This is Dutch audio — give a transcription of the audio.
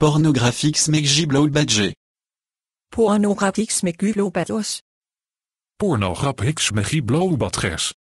Pornografix Pornographix Pornografix megibloubadgers. Pornografix megibloubadgers.